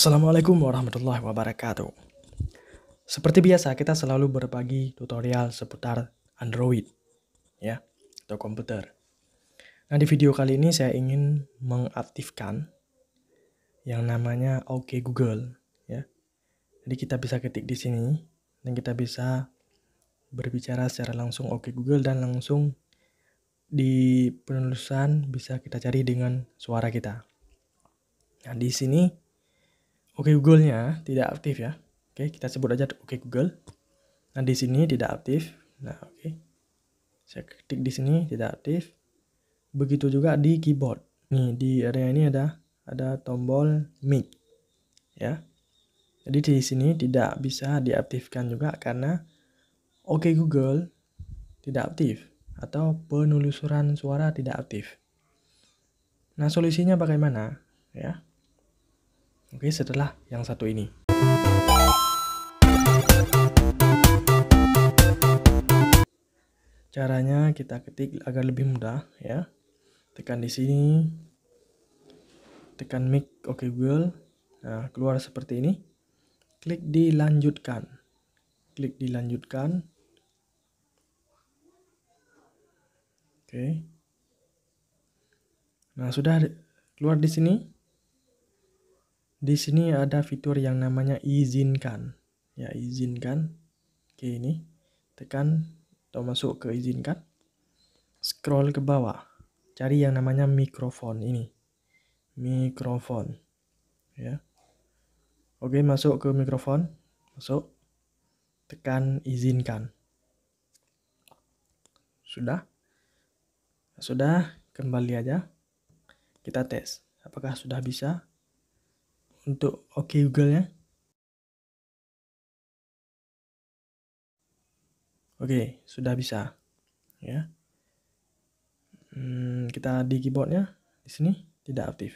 Assalamualaikum warahmatullahi wabarakatuh. Seperti biasa, kita selalu berbagi tutorial seputar Android, ya, atau komputer. Nah, di video kali ini saya ingin mengaktifkan yang namanya OK Google, ya. Jadi kita bisa ketik di sini dan kita bisa berbicara secara langsung OK Google dan langsung di penulisan bisa kita cari dengan suara kita. Nah, di sini Oke Google-nya tidak aktif ya. Oke, okay, kita sebut aja Oke Google. Nah, di sini tidak aktif. Nah, oke. Okay. Saya ketik di sini tidak aktif. Begitu juga di keyboard. Nih, di area ini ada ada tombol mic. Ya. Jadi di sini tidak bisa diaktifkan juga karena Oke Google tidak aktif atau penelusuran suara tidak aktif. Nah, solusinya bagaimana? Ya. Oke, setelah yang satu ini. Caranya kita ketik agar lebih mudah ya. Tekan di sini. Tekan mic oke okay Google. Nah, keluar seperti ini. Klik dilanjutkan. Klik dilanjutkan. Oke. Okay. Nah, sudah keluar di sini di sini ada fitur yang namanya izinkan. Ya, izinkan. Oke, ini. Tekan atau masuk ke izinkan. Scroll ke bawah. Cari yang namanya mikrofon ini. Mikrofon. Ya. Oke, masuk ke mikrofon. Masuk. Tekan izinkan. Sudah? Sudah, kembali aja. Kita tes apakah sudah bisa untuk oke google ya. Oke, sudah bisa. Ya. Hmm, kita di keyboardnya di sini tidak aktif.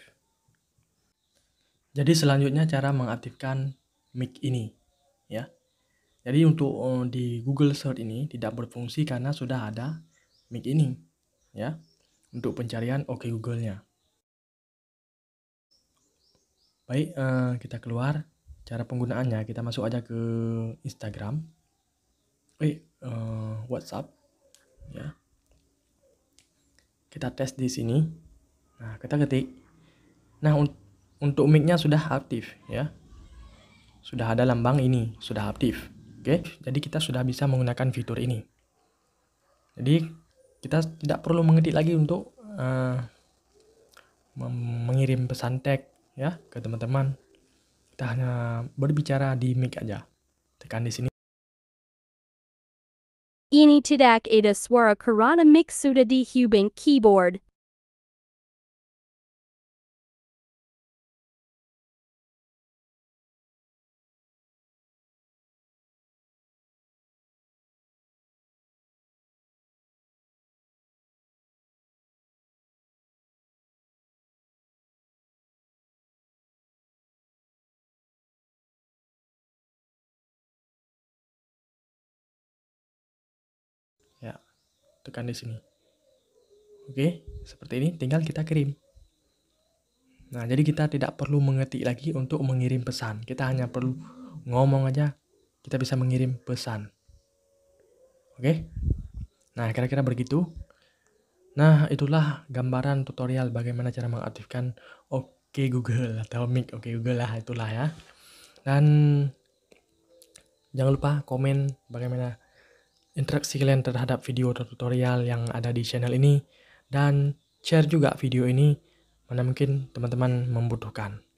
Jadi selanjutnya cara mengaktifkan mic ini, ya. Jadi untuk eh, di Google Search ini tidak berfungsi karena sudah ada mic ini, ya. Untuk pencarian oke okay Google-nya. Baik, uh, kita keluar. Cara penggunaannya kita masuk aja ke Instagram. Eh, uh, WhatsApp ya. Kita tes di sini. Nah, kita ketik. Nah, un untuk mic-nya sudah aktif ya. Sudah ada lambang ini, sudah aktif. Oke, jadi kita sudah bisa menggunakan fitur ini. Jadi kita tidak perlu mengetik lagi untuk uh, mengirim pesan teks ya ke teman-teman. Kita hanya berbicara di mic aja. Tekan di sini. Ini tidak ada suara karena mic sudah dihubung keyboard. tekan di sini. Oke, seperti ini tinggal kita kirim. Nah, jadi kita tidak perlu mengetik lagi untuk mengirim pesan. Kita hanya perlu ngomong aja, kita bisa mengirim pesan. Oke, nah kira-kira begitu. Nah, itulah gambaran tutorial bagaimana cara mengaktifkan Oke Google atau Mic Oke Google lah, itulah ya. Dan jangan lupa komen bagaimana interaksi kalian terhadap video tutorial yang ada di channel ini, dan share juga video ini mana mungkin teman-teman membutuhkan.